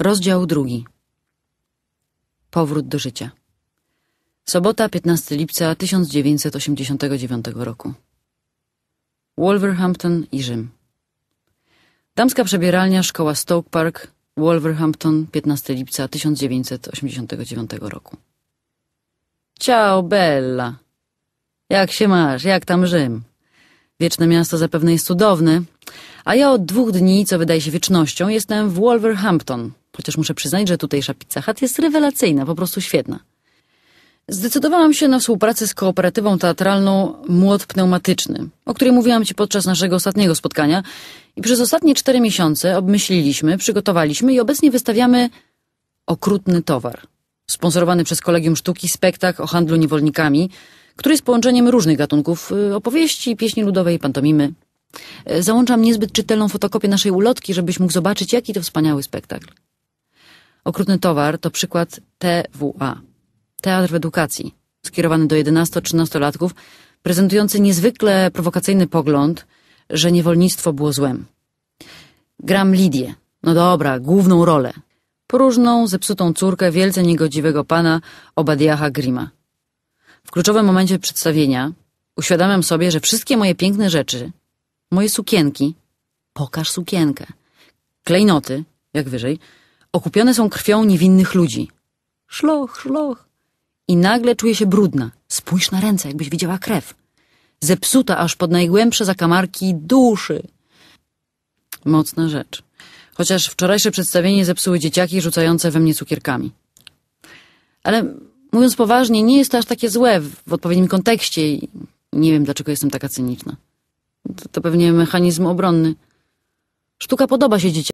Rozdział drugi. Powrót do życia. Sobota, 15 lipca 1989 roku. Wolverhampton i Rzym. Damska przebieralnia Szkoła Stoke Park, Wolverhampton, 15 lipca 1989 roku. Ciao, Bella. Jak się masz? Jak tam Rzym? Wieczne miasto zapewne jest cudowne, a ja od dwóch dni, co wydaje się wiecznością, jestem w Wolverhampton. Chociaż muszę przyznać, że tutejsza Pizza Hut jest rewelacyjna, po prostu świetna. Zdecydowałam się na współpracę z kooperatywą teatralną Młot Pneumatyczny, o której mówiłam Ci podczas naszego ostatniego spotkania i przez ostatnie cztery miesiące obmyśliliśmy, przygotowaliśmy i obecnie wystawiamy Okrutny Towar, sponsorowany przez Kolegium Sztuki spektakl o handlu niewolnikami, który jest połączeniem różnych gatunków y, opowieści, pieśni ludowej, pantomimy. Y, Załączam niezbyt czytelną fotokopię naszej ulotki, żebyś mógł zobaczyć, jaki to wspaniały spektakl. Okrutny towar to przykład TWA, Teatr w Edukacji, skierowany do 11-13-latków, prezentujący niezwykle prowokacyjny pogląd, że niewolnictwo było złem. Gram Lidię, no dobra, główną rolę. Poróżną, zepsutą córkę wielce niegodziwego pana Obadiaha Grima. W kluczowym momencie przedstawienia uświadamiam sobie, że wszystkie moje piękne rzeczy, moje sukienki, pokaż sukienkę, klejnoty, jak wyżej, Okupione są krwią niewinnych ludzi. Szloch, szloch. I nagle czuję się brudna. Spójrz na ręce, jakbyś widziała krew. Zepsuta aż pod najgłębsze zakamarki duszy. Mocna rzecz. Chociaż wczorajsze przedstawienie zepsuły dzieciaki rzucające we mnie cukierkami. Ale mówiąc poważnie, nie jest to aż takie złe w odpowiednim kontekście i nie wiem, dlaczego jestem taka cyniczna. To, to pewnie mechanizm obronny. Sztuka podoba się dzieciakom.